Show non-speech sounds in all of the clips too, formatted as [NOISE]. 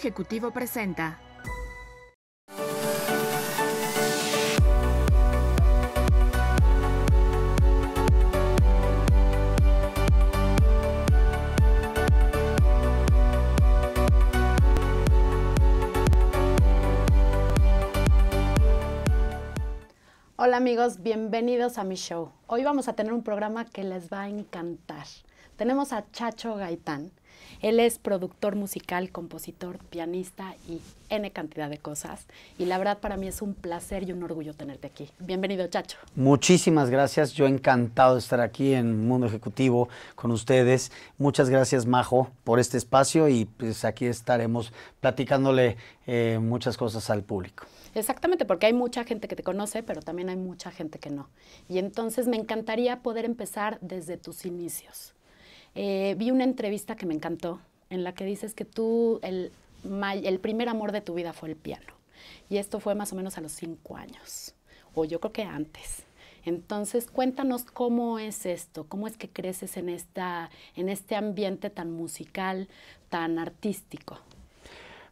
Ejecutivo presenta. Hola amigos, bienvenidos a mi show. Hoy vamos a tener un programa que les va a encantar. Tenemos a Chacho Gaitán. Él es productor musical, compositor, pianista y N cantidad de cosas. Y la verdad para mí es un placer y un orgullo tenerte aquí. Bienvenido, Chacho. Muchísimas gracias. Yo encantado de estar aquí en Mundo Ejecutivo con ustedes. Muchas gracias, Majo, por este espacio y pues aquí estaremos platicándole eh, muchas cosas al público. Exactamente, porque hay mucha gente que te conoce, pero también hay mucha gente que no. Y entonces me encantaría poder empezar desde tus inicios. Eh, vi una entrevista que me encantó, en la que dices que tú, el, el primer amor de tu vida fue el piano. Y esto fue más o menos a los cinco años, o yo creo que antes. Entonces, cuéntanos cómo es esto, cómo es que creces en, esta, en este ambiente tan musical, tan artístico.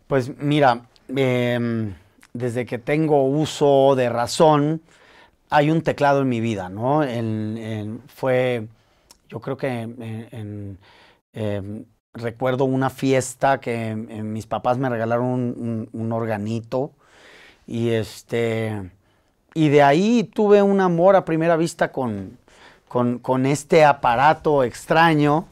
Pues mira, em, desde que tengo uso de razón, hay un teclado en mi vida, ¿no? fue yo creo que em, eh, em, recuerdo una fiesta que em, mis papás me regalaron un, organito y este y de ahí tuve un amor a primera vista con, con, este aparato extraño,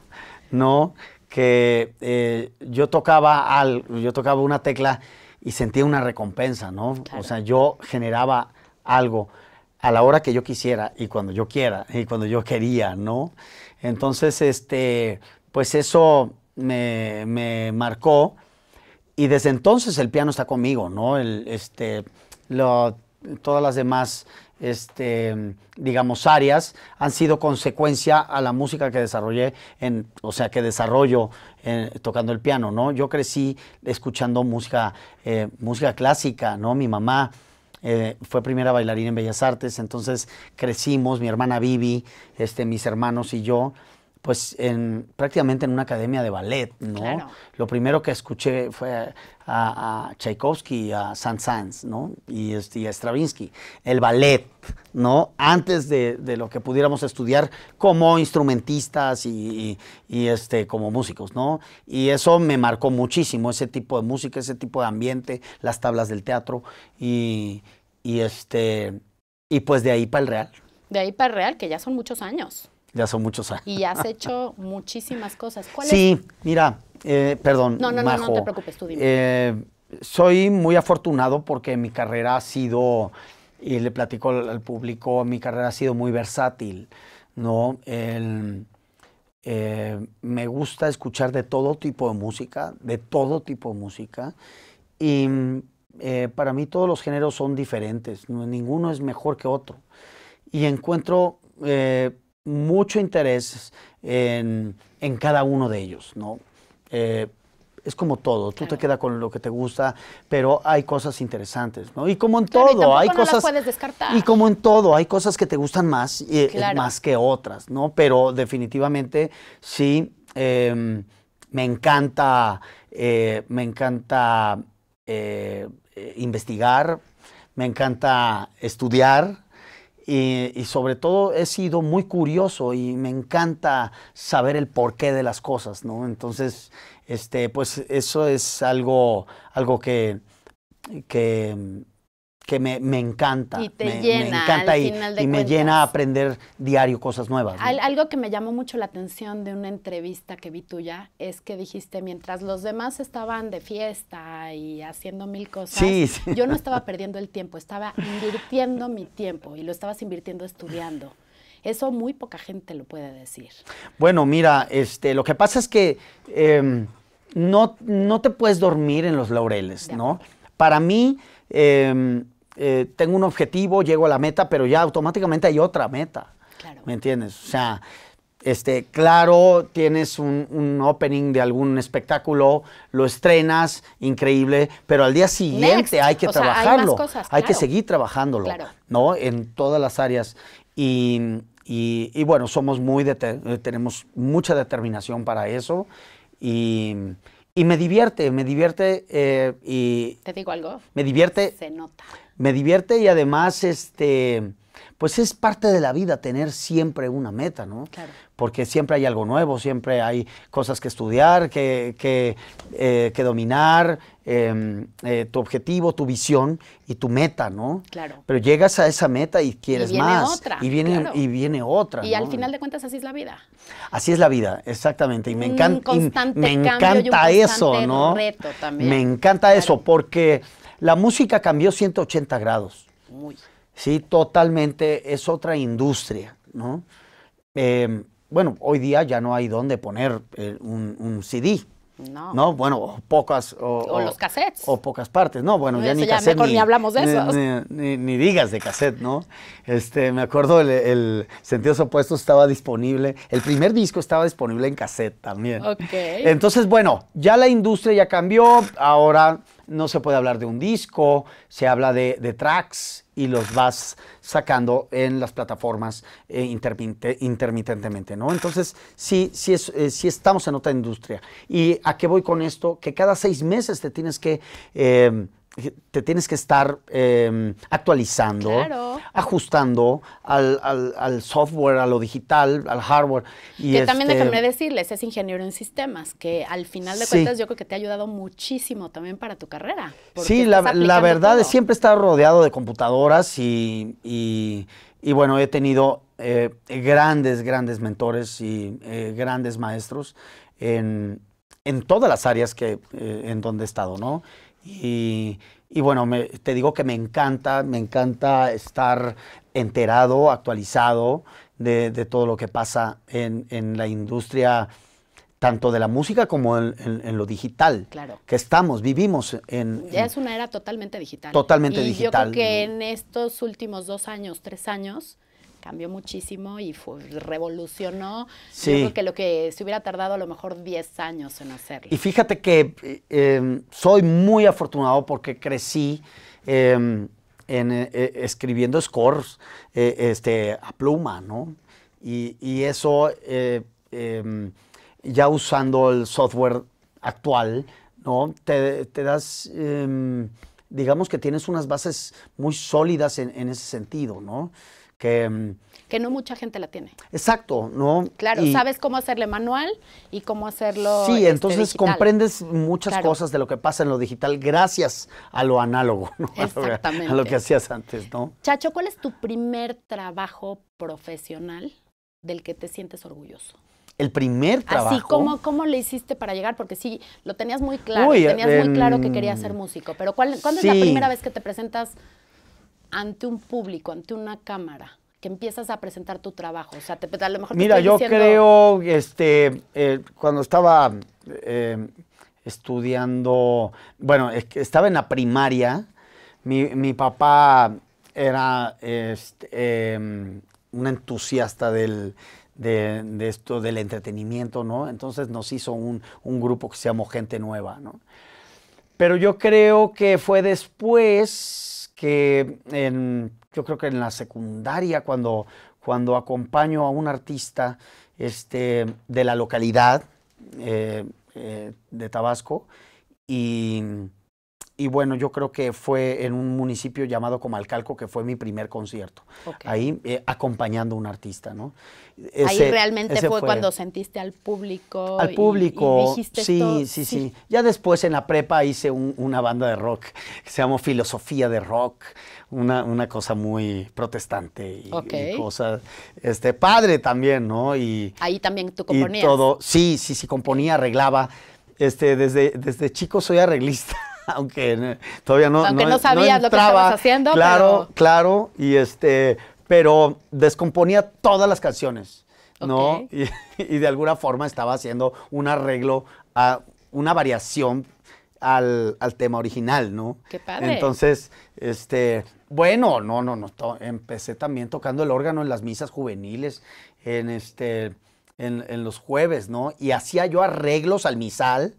¿no? Que eh, yo tocaba al, yo tocaba una tecla y sentía una recompensa, ¿no? O sea, yo generaba algo a la hora que yo quisiera y cuando yo quiera y cuando yo quería, ¿no? Entonces, este, pues eso me, marcó y desde entonces el piano está conmigo, ¿no? este, todas las demás, este, digamos, áreas han sido consecuencia a la música que desarrollé, en, o sea, que desarrollo eh, tocando el piano, ¿no? Yo crecí escuchando música, eh, música clásica, ¿no? Mi mamá eh, fue primera bailarina en Bellas Artes, entonces crecimos, mi hermana Vivi, este, mis hermanos y yo, pues en, prácticamente en una academia de ballet, ¿no? Lo primero que escuché fue a, a Tchaikovsky, a saint sans ¿no? Este, y, a Stravinsky. El ballet, ¿no? Antes de, lo que pudiéramos estudiar como instrumentistas y, este, como músicos, ¿no? Y eso me marcó muchísimo, ese tipo de música, ese tipo de ambiente, las tablas del teatro y, y este, y pues de ahí para el real. De ahí para el real, que ya son muchos años. Ya son muchos años. Y has hecho muchísimas cosas. sí, mira, eh, perdón. No, no, no, no, te preocupes, tú dime. Eh, soy muy afortunado porque mi carrera ha sido, y le platico al, público, mi carrera ha sido muy versátil, ¿no? Eh, me gusta escuchar de todo tipo de música, de todo tipo de música. Y para mí todos los géneros son diferentes, ninguno es mejor que otro. Y encuentro mucho interés en, cada uno de ellos, ¿no? Eh, es como todo, tú te quedas con lo que te gusta, pero hay cosas interesantes, ¿no? Y como en todo, hay no cosas... Las puedes descartar. Y como en todo, hay cosas que te gustan más, y, eh, más que otras, ¿no? Pero definitivamente sí, em, me encanta, eh, me encanta investigar, me encanta estudiar, y, sobre todo he sido muy curioso y me encanta saber el porqué de las cosas, ¿no? Entonces, este, pues eso es algo, algo que, que que me, encanta. Y te me, llena. al y, me llena aprender diario cosas nuevas. algo que me llamó mucho la atención de una entrevista que vi tuya es que dijiste, mientras los demás estaban de fiesta y haciendo mil cosas, yo no estaba perdiendo el tiempo, estaba invirtiendo mi tiempo y lo estabas invirtiendo estudiando. Eso muy poca gente lo puede decir. Bueno, mira, este, lo que pasa es que em, no, no te puedes dormir en los laureles, ¿no? Para mí... Em, eh, tengo un objetivo, llego a la meta, pero ya automáticamente hay otra meta. Claro. ¿Me entiendes? O sea, este, claro, tienes un, opening de algún espectáculo, lo estrenas, increíble, pero al día siguiente hay que trabajarlo, hay, que seguir trabajándolo, claro. ¿no? En todas las áreas. Y, y, bueno, somos muy, eh, tenemos mucha determinación para eso y, y me divierte, me divierte. Eh, y ¿Te digo algo? Me divierte. Se nota me divierte y además, este, pues es parte de la vida tener siempre una meta, ¿no? Claro. Porque siempre hay algo nuevo, siempre hay cosas que estudiar, que, que, eh, dominar, em, eh, tu objetivo, tu visión y tu meta, ¿no? Claro. Pero llegas a esa meta y quieres más. y viene otra. Y viene otra. Y al final de cuentas así es la vida. Así es la vida, exactamente. Y me encanta, me encanta eso, ¿no? Me encanta eso porque la música cambió 180 grados. Sí, totalmente, es otra industria, ¿no? Em, bueno, hoy día ya no hay dónde poner eh, un, CD. No. no. bueno, pocas. O, los cassettes. O pocas partes. No, bueno, ya ni ya cassette. Mejor ni, hablamos de eso. Ni, digas de cassette, ¿no? Este, me acuerdo, el, el, Sentidos Opuestos estaba disponible. El primer disco estaba disponible en cassette también. Ok. Entonces, bueno, ya la industria ya cambió. Ahora no se puede hablar de un disco, se habla de, tracks y los vas sacando en las plataformas eh, intermitentemente, ¿no? Entonces, sí, eh, sí, estamos en otra industria. ¿Y a qué voy con esto? Que cada seis meses te tienes que eh, te tienes que estar em, actualizando, ajustando al, software, a lo digital, al hardware. Y que también este déjame decirles, es ingeniero en sistemas, que al final de cuentas yo creo que te ha ayudado muchísimo también para tu carrera. Sí, la, verdad es siempre estar rodeado de computadoras y, bueno, he tenido eh, grandes, grandes mentores y eh, grandes maestros en, en todas las áreas que, eh, en donde he estado, ¿no? Y, bueno, te digo que me encanta, me encanta estar enterado, actualizado de, todo lo que pasa en, la industria, tanto de la música como en, lo digital. Claro. Que estamos, vivimos en. Ya es una era totalmente digital. Totalmente digital. Yo creo que en estos últimos dos años, tres años, cambió muchísimo y fue, revolucionó. creo que lo que se hubiera tardado a lo mejor 10 años en hacerlo. Y fíjate que eh, em, soy muy afortunado porque crecí em, eh, eh, escribiendo scores este, a pluma, ¿no? Y, eso, em, ya usando el software actual, ¿no? Te, das digamos que tienes unas bases muy sólidas en ese sentido, ¿no? que... Mm, que no mucha gente la tiene. Exacto, ¿no? Claro, sabes cómo hacerle manual y cómo hacerlo... Sí, este, entonces comprendes muchas cosas de lo que pasa en lo digital gracias a lo análogo, ¿no? Exactamente. [LAUGHS] A lo que hacías antes, ¿no? Chacho, ¿cuál es tu primer trabajo profesional del que te sientes orgulloso? el primer trabajo. Así, ¿cómo, le hiciste para llegar? Porque sí, lo tenías muy claro, tenías muy claro que em, querías ser músico, pero ¿cuál, ¿cuándo es la primera vez que te presentas ante un público, ante una cámara? Que empiezas a presentar tu trabajo. te, mejor Mira, yo creo, este, eh, cuando estaba eh, estudiando, bueno, estaba en la primaria, mi, papá era este, em, un entusiasta del, de, esto del entretenimiento, ¿no? Entonces nos hizo un, un, grupo que se llamó Gente Nueva, ¿no? Pero yo creo que fue después que yo creo que en la secundaria, cuando, cuando acompaño a un artista este, de la localidad eh, eh, de Tabasco, y y bueno, yo creo que fue en un municipio llamado Comalcalco que fue mi primer concierto. Ahí eh, acompañando a un artista, ¿no? Ahí realmente fue, cuando sentiste al público. Al público, y, sí, sí, sí, Ya después en la prepa hice una banda de rock que se llamó Filosofía de Rock, una, una cosa muy protestante y, cosas, este, padre también, ¿no? Y, Ahí también tú componías. todo, sí, sí, sí, componía, arreglaba. Este, desde, desde chico soy arreglista. [LAUGHS] aunque eh, todavía no, aunque no, sabías lo que estabas haciendo. Claro, claro, y este, pero descomponía todas las canciones, ¿no? Y, de alguna forma estaba haciendo un arreglo, a, una variación al, tema original, ¿no? Qué padre. Entonces, este, bueno, no, no, no, empecé también tocando el órgano en las misas juveniles, en este, en, en, los jueves, ¿no? Y hacía yo arreglos al misal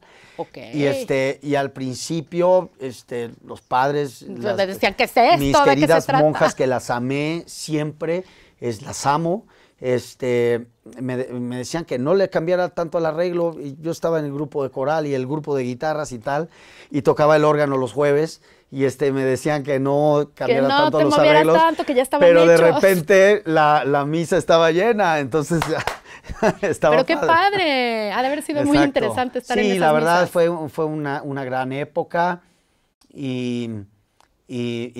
y este y al principio este los padres las, decían que es mis queridas monjas que las amé siempre es las amo este, me, decían que no le cambiara tanto el arreglo. yo estaba en el grupo de coral y el grupo de guitarras y tal, y tocaba el órgano los jueves. Y este, me decían que no cambiara tanto los arreglos. pero de repente la, la misa estaba llena, entonces [LAUGHS] [LAUGHS] Pero qué padre. Ha de haber sido muy interesante estar sí, en Sí, la verdad fue, fue una, gran época y,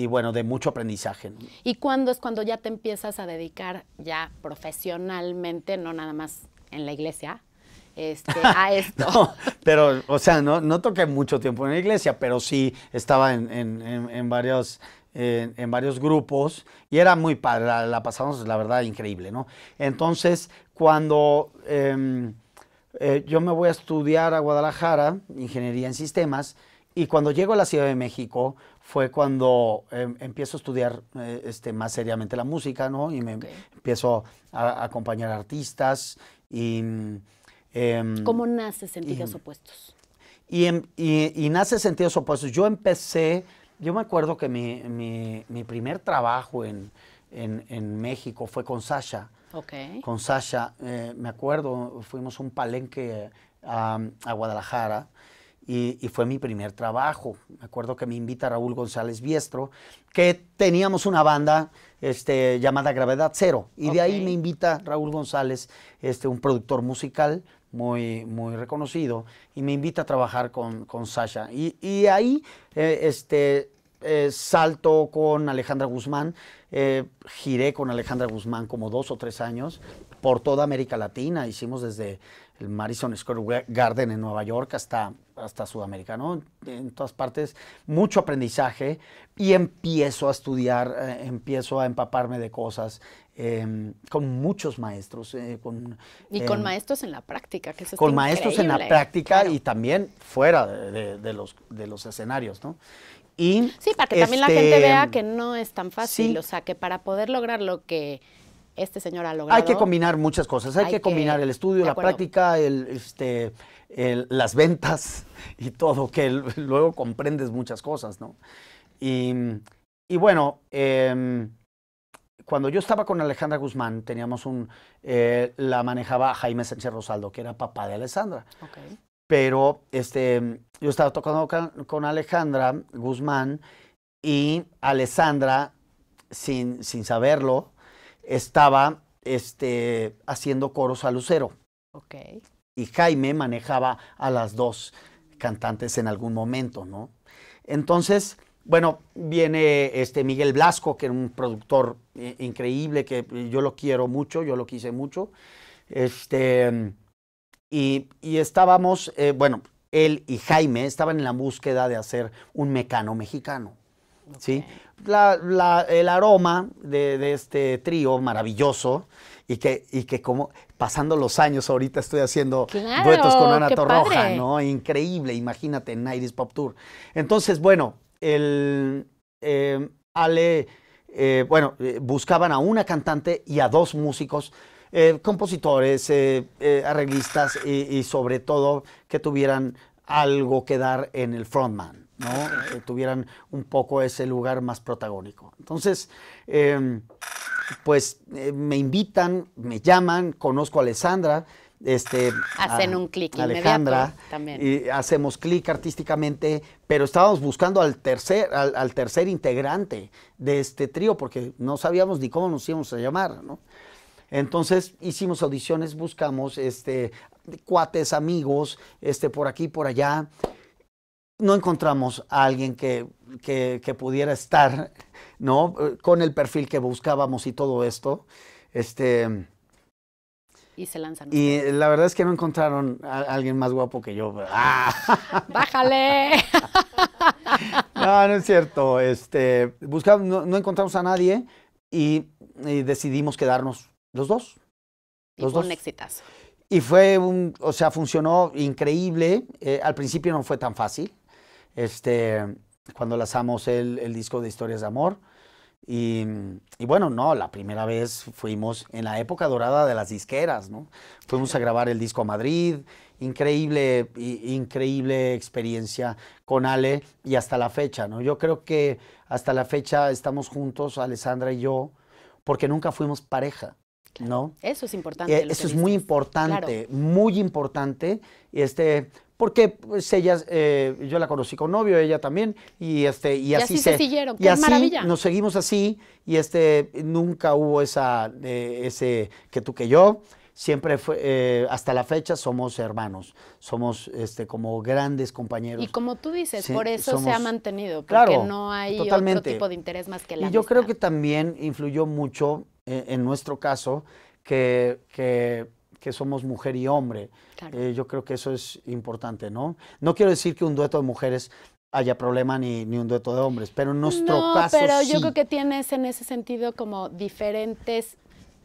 bueno, de mucho aprendizaje. ¿Y cuándo es cuando ya te empiezas a dedicar ya profesionalmente, no nada más en la iglesia? Este, a [LAUGHS] esto. no, pero, o sea, no, toqué mucho tiempo en la iglesia, pero sí estaba en, varios en, varios grupos y era muy padre, la, pasamos la verdad increíble, ¿no? Entonces, cuando em, eh, yo me voy a estudiar a Guadalajara, ingeniería en sistemas, y cuando llego a la Ciudad de México fue cuando em, empiezo a estudiar eh, este, más seriamente la música, ¿no? Y me empiezo a, a, acompañar artistas y... Em, ¿Cómo nace Sentidos Opuestos? Y, y, nace Sentidos Opuestos. Yo empecé, yo me acuerdo que mi, primer trabajo en, México fue con Sasha, con Sasha, eh, me acuerdo, fuimos un palenque a, Guadalajara y, fue mi primer trabajo. Me acuerdo que me invita Raúl González Biestro, que teníamos una banda este, llamada Gravedad Cero. Y de ahí me invita Raúl González, este, un productor musical muy, muy reconocido, y me invita a trabajar con, Sasha. Y, ahí eh, este, eh, salto con Alejandra Guzmán, eh, giré con Alejandra Guzmán como dos o tres años por toda América Latina. Hicimos desde el Madison Square Garden en Nueva York hasta, hasta Sudamérica, ¿no? En todas partes, mucho aprendizaje y empiezo a estudiar, eh, empiezo a empaparme de cosas em, con muchos maestros. Eh, con, y con em, maestros en la práctica, que eso Con maestros en la práctica y también fuera de, de, los, de los escenarios, ¿no? sí, para que también la gente este, vea que no es tan fácil, o sea, que para poder lograr lo que este señor ha logrado. Hay que combinar muchas cosas, hay, que, combinar el estudio, la práctica, el, este, las ventas [LAUGHS] y todo, que luego comprendes muchas cosas, ¿no? Y, bueno, em, cuando yo estaba con Alejandra Guzmán, teníamos un, eh, la manejaba Jaime Sánchez Rosaldo, que era papá de Alessandra pero este, yo estaba tocando con, Alejandra Guzmán y Alessandra, sin, sin saberlo, estaba este, haciendo coros a Lucero. Okay. Y Jaime manejaba a las dos cantantes en algún momento, ¿no? Entonces, bueno, viene este Miguel Blasco, que era un productor eh, increíble, que yo lo quiero mucho, yo lo quise mucho. Este y, estábamos, eh, bueno, él y Jaime estaban en la búsqueda de hacer un mecano mexicano. ¿sí? el aroma de, este trío maravilloso y que, y que como pasando los años, ahorita estoy haciendo duetos con Ana Torroja, ¿no? Increíble, imagínate, en Iris Pop Tour. Entonces, bueno, el, eh, Ale, eh, bueno, buscaban a una cantante y a dos músicos eh, compositores, eh, eh, arreglistas y, sobre todo que tuvieran algo que dar en el frontman, ¿no? que tuvieran un poco ese lugar más protagónico. Entonces, em, pues me invitan, me llaman, conozco a Alessandra. Este, Hacen un clic Alejandra, también. Y hacemos clic artísticamente, pero estábamos buscando al tercer, al tercer integrante de este trío porque no sabíamos ni cómo nos íbamos a llamar, ¿no? Entonces hicimos audiciones, buscamos este, cuates, amigos, este, por aquí, por allá. No encontramos a alguien que, que, pudiera estar ¿no? con el perfil que buscábamos y todo esto. Este, y se lanzan. Y la verdad es que no encontraron a alguien más guapo que yo. [LAUGHS] ¡Bájale! no, no es cierto. Este, buscamos, no, encontramos a nadie y, decidimos quedarnos los dos. Y los fue dos. un exitazo. Y fue un, o sea, funcionó increíble. Eh, al principio no fue tan fácil. Este, cuando lanzamos el, disco de Historias de Amor. Y, bueno, no, la primera vez fuimos en la época dorada de las disqueras, ¿no? Fuimos a grabar el disco a Madrid, increíble, increíble experiencia con Ale y hasta la fecha, ¿no? Yo creo que hasta la fecha estamos juntos, Alessandra y yo, porque nunca fuimos pareja. ¿no? Eso es importante. Eh, eso es muy importante, muy importante. Este, porque pues, ella, eh, yo la conocí con novio, ella también, y este, y, y así, así, se, siguieron, y así nos seguimos así, y este, nunca hubo esa, eh, ese que tú que yo siempre fue, eh, hasta la fecha somos hermanos, somos este, como grandes compañeros. Y como tú dices, por eso se ha mantenido, porque no hay otro tipo de interés más que la Y yo creo que también influyó mucho, eh, en nuestro caso, que, que, somos mujer y hombre. Eh, yo creo que eso es importante, ¿no? No quiero decir que un dueto de mujeres haya problema ni, un dueto de hombres, pero en nuestro no, pero yo creo que tienes en ese sentido como diferentes,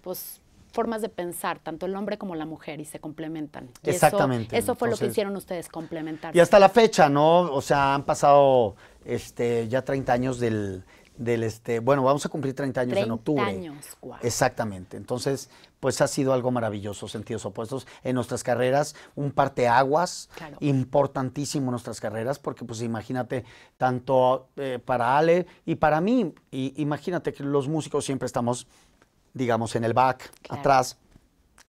pues, formas de pensar, tanto el hombre como la mujer, y se complementan. Exactamente. Eso, fue lo que hicieron ustedes, complementar. Y hasta la fecha, ¿no? O sea, han pasado este, ya 30 años del, del este, bueno, vamos a cumplir 30 años en octubre. 30 años, Exactamente. Entonces, pues ha sido algo maravilloso, sentidos opuestos en nuestras carreras, un parteaguas importantísimo en nuestras carreras, porque pues imagínate, tanto eh, para Ale y para mí, y, imagínate que los músicos siempre estamos digamos, en el back, atrás.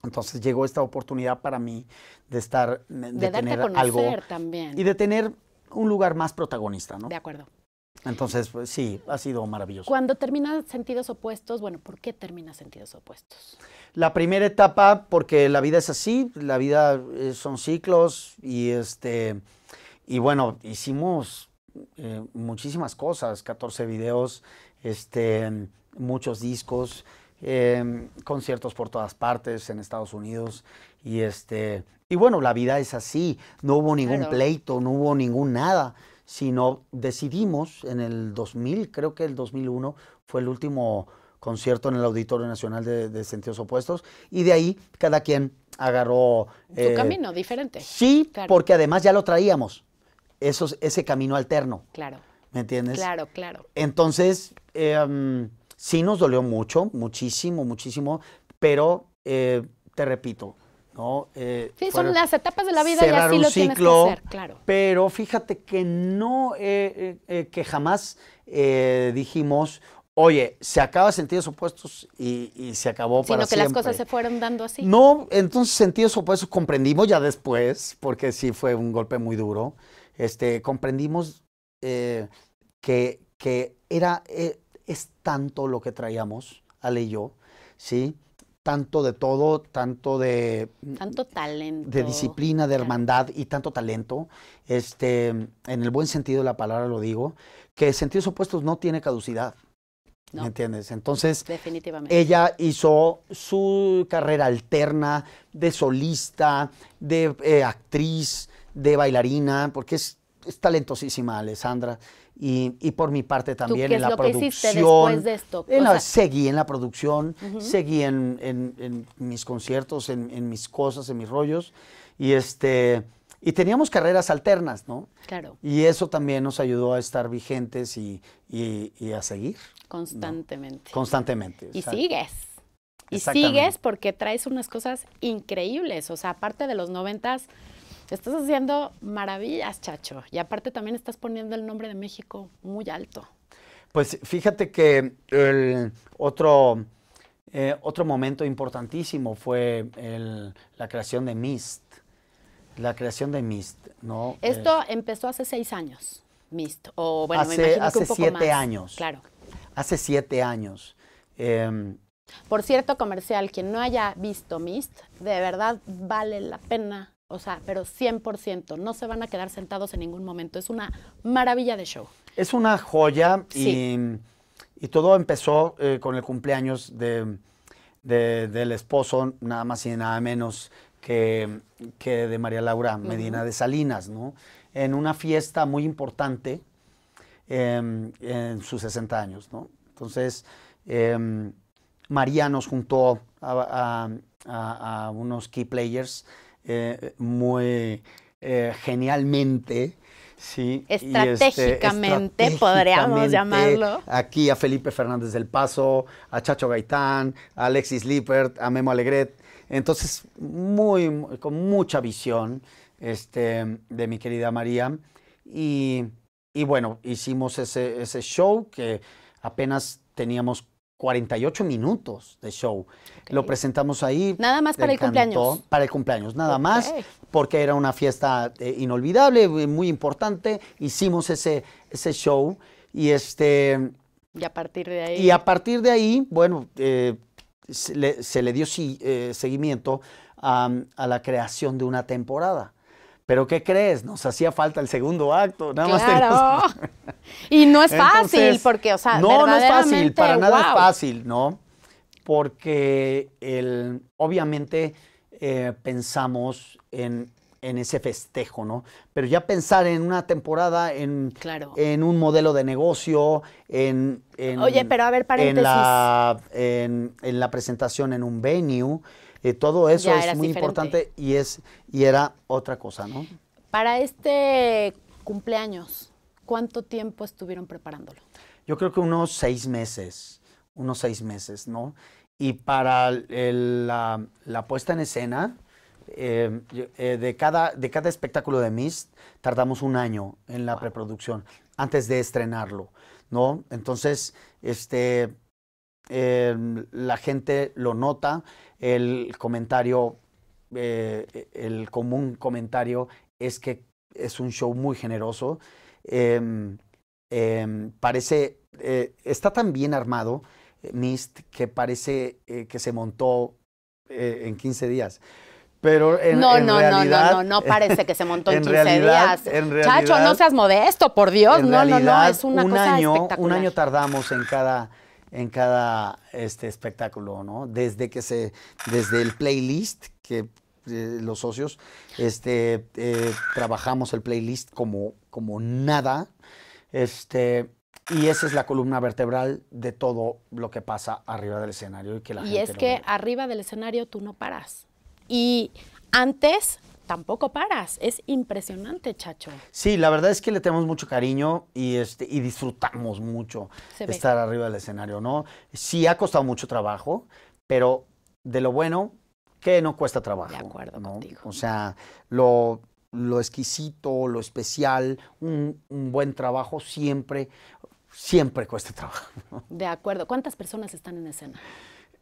Entonces llegó esta oportunidad para mí de estar, de, de tener a algo también. y de tener un lugar más protagonista, ¿no? De acuerdo. Entonces, pues, sí, ha sido maravilloso. Cuando termina Sentidos Opuestos, bueno, ¿por qué termina Sentidos Opuestos? La primera etapa, porque la vida es así, la vida eh, son ciclos y este y bueno, hicimos eh, muchísimas cosas, 14 videos, este, muchos discos. Em, conciertos por todas partes, en Estados Unidos, y este, y bueno, la vida es así, no hubo ningún pleito, no hubo ningún nada, sino decidimos en el 2000, creo que el 2001 fue el último concierto en el Auditorio Nacional de, Sentidos Opuestos, y de ahí cada quien agarró... Eh, camino diferente. Sí, porque además ya lo traíamos, esos, ese camino alterno. Claro. ¿Me entiendes? Claro, claro. Entonces, em, sí nos dolió mucho, muchísimo, muchísimo, pero eh, te repito, ¿no? Eh, sí, son las etapas de la vida y así lo tienes que hacer, claro. Pero fíjate que no, eh, que jamás dijimos, oye, se acaba Sentidos Opuestos y, se acabó Sino para siempre. Sino que las cosas se fueron dando así. No, entonces Sentidos Opuestos comprendimos ya después, porque sí fue un golpe muy duro, este, comprendimos que, que era, es tanto lo que traíamos, Ale y yo, ¿sí? Tanto de todo, tanto de... Mm, tanto talento. De disciplina, de hermandad y tanto talento, este, en el buen sentido de la palabra lo digo, que sentidos opuestos no tiene caducidad. ¿Me entiendes? Entonces, Definitivamente. ella hizo su carrera alterna de solista, de eh, actriz, de bailarina, porque es es talentosísima Alessandra y, y, por mi parte también en la producción. Que después de esto? seguí en la producción, seguí en, mis conciertos, en, mis cosas, en mis rollos y este y teníamos carreras alternas, ¿no? Claro. Y eso también nos ayudó a estar vigentes y, a seguir. Constantemente. Constantemente. Y sigues. Y sigues porque traes unas cosas increíbles. O sea, aparte de los noventas, estás haciendo maravillas, chacho. Y aparte también estás poniendo el nombre de México muy alto. Pues fíjate que otro, eh, otro momento importantísimo fue la creación de MIST. La creación de MIST, ¿no? Esto eh, empezó hace seis años, MIST. O bueno, hace, me imagino que un poco siete años. Claro. Hace siete años. Em, por cierto, comercial, quien no haya visto MIST, de verdad vale la pena o sea, pero 100%, no se van a quedar sentados en ningún momento. Es una maravilla de show. Es una joya y, todo empezó eh, con el cumpleaños de, del esposo, nada más y nada menos que, de María Laura Medina de Salinas, ¿no? En una fiesta muy importante em, en sus 60 años, ¿no? Entonces, em, María nos juntó a unos key players eh, muy eh, genialmente. Sí, este, estratégicamente, podríamos llamarlo. Aquí a Felipe Fernández del Paso, a Chacho Gaitán, a Alexis Lippert, a Memo Alegret. Entonces, muy, con mucha visión este, de mi querida María. Y, bueno, hicimos ese, ese show que apenas teníamos 48 minutos de show. Lo presentamos ahí. Nada más para el cumpleaños. para el cumpleaños, nada más, porque era una fiesta eh, inolvidable, eh, muy importante. Hicimos ese, ese show y este... Y a partir de ahí. Y a partir de ahí, bueno, eh, se, le, dio seguimiento a la creación de una temporada. Pero ¿qué crees? Nos hacía falta el segundo acto. Nada más [LAUGHS] y no es fácil, porque, o sea, no, no es fácil, para nada es fácil, ¿no? Porque el, obviamente eh, pensamos en, ese festejo, ¿no? Pero ya pensar en una temporada, en, claro. en un modelo de negocio, en, Oye, pero a ver, paréntesis. En la, en la presentación en un venue. Eh, todo eso es muy importante y, es, y era otra cosa, ¿no? Para este cumpleaños, ¿cuánto tiempo estuvieron preparándolo? Yo creo que unos seis meses, unos seis meses, ¿no? Y para la, puesta en escena, eh, eh, de, cada, de cada espectáculo de Mist, tardamos un año en la preproducción antes de estrenarlo, ¿no? Entonces, este, eh, la gente lo nota, el comentario, eh, el común comentario es que es un show muy generoso. Em, em, parece, eh, está tan bien armado eh, Mist que parece que se montó en 15 días. Pero en, no, no, realidad, no, no, no, parece que se montó [LAUGHS] en, 15 días. Chacho, no seas modesto, por Dios. No, no, no, es una un cosa año, Un año tardamos en cada en cada este espectáculo, ¿no? Desde que se, desde el playlist que eh, los socios, este, eh, trabajamos el playlist como, como nada, este, y esa es la columna vertebral de todo lo que pasa arriba del escenario y que y es que arriba del escenario tú no paras. Y antes tampoco paras. Es impresionante, Chacho. Sí, la verdad es que le tenemos mucho cariño y, este, y disfrutamos mucho estar arriba del escenario, ¿no? Sí ha costado mucho trabajo, pero de lo bueno que no cuesta trabajo. De acuerdo ¿no? contigo. O sea, lo, exquisito, lo especial, un, un, buen trabajo siempre, siempre cuesta trabajo. [LAUGHS] De acuerdo. ¿Cuántas personas están en escena?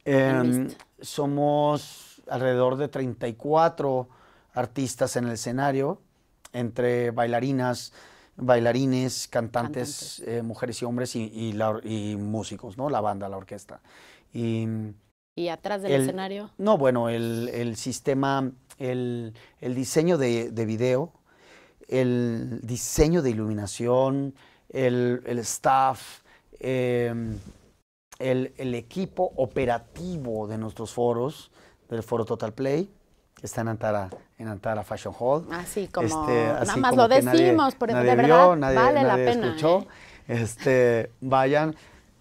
Em, somos alrededor de 34 artistas en el escenario, entre bailarinas, bailarines, cantantes, eh, mujeres y hombres y, músicos, ¿no? La banda, la orquesta. Y, atrás del escenario? No, bueno, el, sistema, el, diseño de, de, video, el diseño de iluminación, el, staff, em, el, equipo operativo de nuestros foros, del foro Total Play, está en Antara, en Antara Fashion Hall. Ah, este, así como, nada más lo decimos, pero de verdad vale la pena. Escuchó. ¿eh? Este, vayan.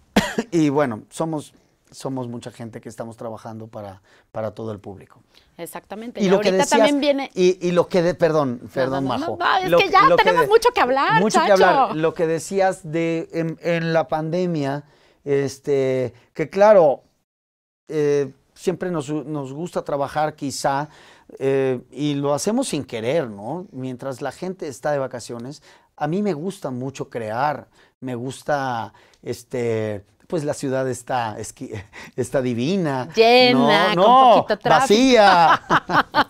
[COUGHS] y bueno, somos somos mucha gente que estamos trabajando para, para todo el público. Exactamente. Y, lo ahorita que también viene. Y, y, lo que de, perdón, perdón, Majo. No, es que ya tenemos mucho que hablar. Mucho que hablar. Lo que decías de en, la pandemia, este, que claro, eh, siempre nos, gusta trabajar quizá eh, y lo hacemos sin querer, ¿no? Mientras la gente está de vacaciones, a mí me gusta mucho crear, me gusta este pues la ciudad está, [LAUGHS] está divina. Llena, con poquito Vacía.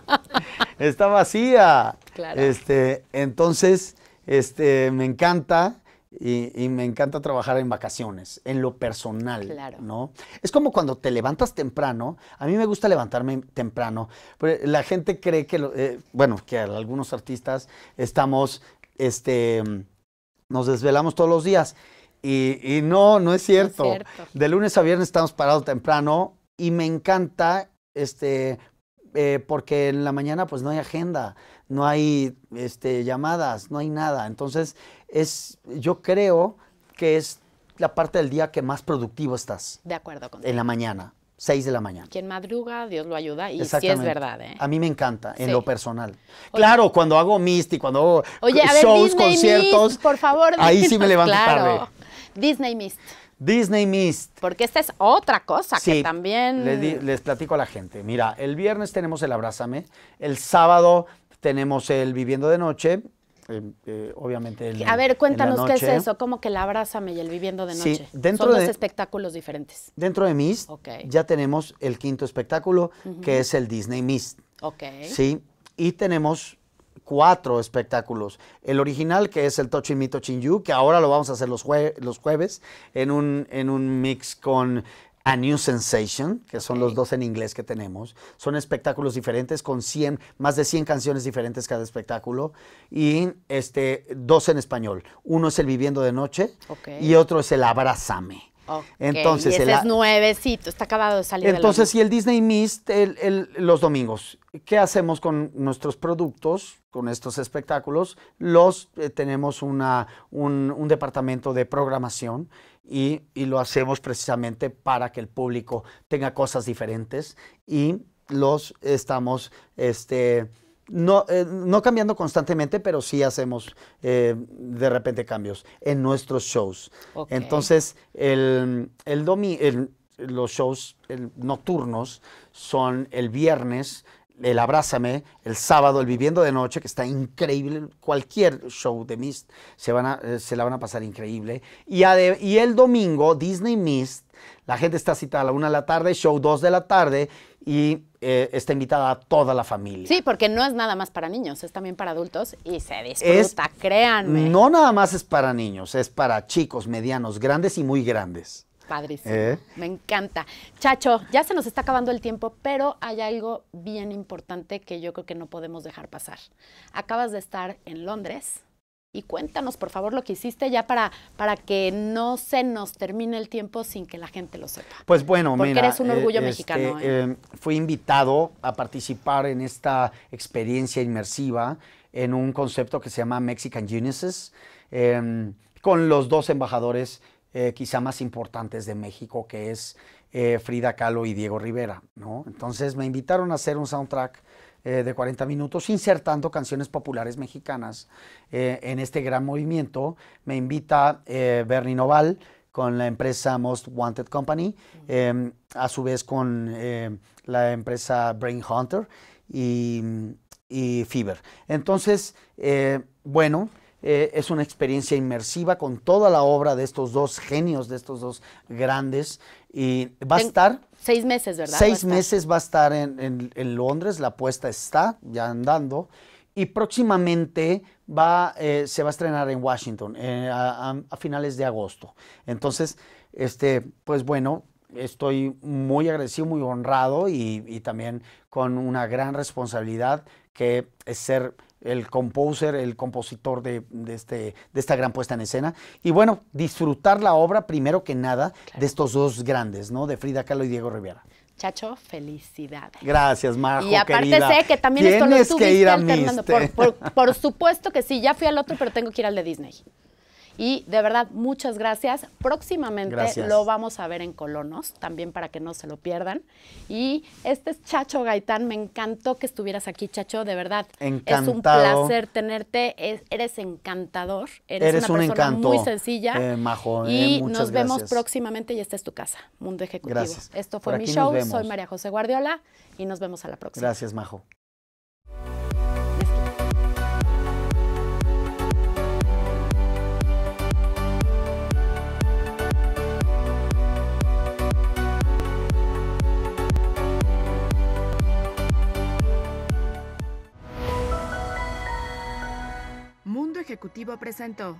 [LAUGHS] está vacía. Este, entonces, este, me encanta y, me encanta trabajar en vacaciones, en lo personal, ¿no? Es como cuando te levantas temprano, a mí me gusta levantarme temprano, la gente cree que, eh, bueno, que algunos artistas estamos, este, nos desvelamos todos los días y, no, no es, cierto. De lunes a viernes estamos parados temprano y me encanta, este, eh, porque en la mañana pues no hay agenda no hay este, llamadas, no hay nada. Entonces, es, yo creo que es la parte del día que más productivo estás. De acuerdo con En la mañana, 6 de la mañana. Quien madruga, Dios lo ayuda y sí es verdad. ¿eh? A mí me encanta, en lo personal. claro, cuando hago Misty, cuando hago oye, shows, ver, conciertos. por favor, ahí sí me levanto tarde. Disney Mist. Disney Mist. Porque esta es otra cosa que también... Les, les, platico a la gente. Mira, el viernes tenemos el Abrázame, el sábado tenemos el Viviendo de Noche, eh, eh, obviamente. el a ver, cuéntanos qué es eso, como que la abrázame y el viviendo de noche. dentro Son de, dos espectáculos diferentes. Dentro de Mist ya tenemos el quinto espectáculo, que es el Disney Mist. Ok. Sí, y tenemos cuatro espectáculos. El original, que es el Tochi Mito Chinyu, que ahora lo vamos a hacer los, los jueves en un, en un mix con a New Sensation, que son los dos en inglés que tenemos. Son espectáculos diferentes con 100, más de 100 canciones diferentes cada espectáculo y este, dos en español. Uno es el Viviendo de Noche y otro es el Abrázame. Entonces, y el, es nuevecito, está acabado de salir. Entonces, si el Disney Mist el, los domingos, ¿qué hacemos con nuestros productos, con estos espectáculos? Los eh, tenemos una, un departamento de programación y, lo hacemos precisamente para que el público tenga cosas diferentes y los estamos este, no, eh, cambiando constantemente, pero sí hacemos eh, de repente cambios en nuestros shows. Entonces, el, el, los shows nocturnos son el viernes, el Abrázame, el sábado, el Viviendo de Noche, que está increíble, cualquier show de Mist se, van a, eh, se la van a pasar increíble. Y, el domingo, Disney Mist, la gente está citada a la una de la tarde, show dos de la tarde, y eh, está invitada a toda la familia. Sí, porque no es nada más para niños, es también para adultos y se disfruta, créanme. No nada más es para niños, es para chicos, medianos, grandes y muy grandes. ¿Eh? Me encanta. Chacho, ya se nos está acabando el tiempo, pero hay algo bien importante que yo creo que no podemos dejar pasar. Acabas de estar en Londres y cuéntanos, por favor, lo que hiciste ya para, para que no se nos termine el tiempo sin que la gente lo sepa. Pues bueno, Porque eres un eh, orgullo este, mexicano. ¿eh? Em, fui invitado a participar en esta experiencia inmersiva en un concepto que se llama Mexican Genesis, em, con los dos embajadores eh, quizá más importantes de México, que es eh, Frida Kahlo y Diego Rivera. ¿no? Entonces me invitaron a hacer un soundtrack eh, de 40 minutos insertando canciones populares mexicanas en este gran movimiento. Me invita Bernie Noval con la empresa Most Wanted Company, em, a su vez con la empresa Brain Hunter y Fever. Entonces, bueno, eh, es una experiencia inmersiva con toda la obra de estos dos genios, de estos dos grandes. Y va a estar... Seis meses, ¿verdad? Seis meses va a estar en, Londres, la apuesta está ya andando. Y próximamente va, eh, se va a estrenar en Washington eh, a, finales de agosto. Entonces, este, pues bueno, estoy muy agradecido, muy honrado y también con una gran responsabilidad que es ser el composer, el compositor de, este, de esta gran puesta en escena. Y bueno, disfrutar la obra primero que nada de estos dos grandes, ¿no? De Frida Kahlo y Diego Rivera. Chacho, felicidades. Gracias, Majo, Y aparte sé que también esto lo que ir a por, por supuesto que sí, ya fui al otro, pero tengo que ir al de Disney. Y de verdad, muchas gracias. Próximamente lo vamos a ver en Colonos, también para que no se lo pierdan. Y este es Chacho Gaitán. Me encantó que estuvieras aquí, Chacho. De verdad, Encantado. es un placer tenerte. eres encantador. Eres, una persona muy sencilla. Eh, majo, eh, y nos vemos próximamente y esta es tu casa, Mundo Ejecutivo. Gracias. Esto fue mi show. Soy María José Guardiola y nos vemos a la próxima. Gracias, Majo. ejecutivo presentó